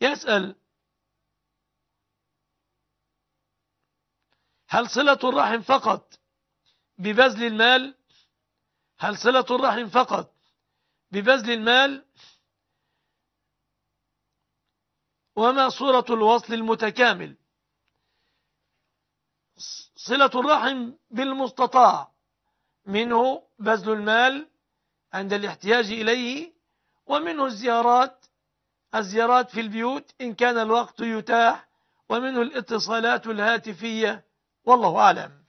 يسأل هل صلة الرحم فقط ببذل المال هل صلة الرحم فقط ببذل المال وما صورة الوصل المتكامل صلة الرحم بالمستطاع منه بذل المال عند الاحتياج إليه ومنه الزيارات الزيارات في البيوت إن كان الوقت يتاح ومنه الاتصالات الهاتفية والله أعلم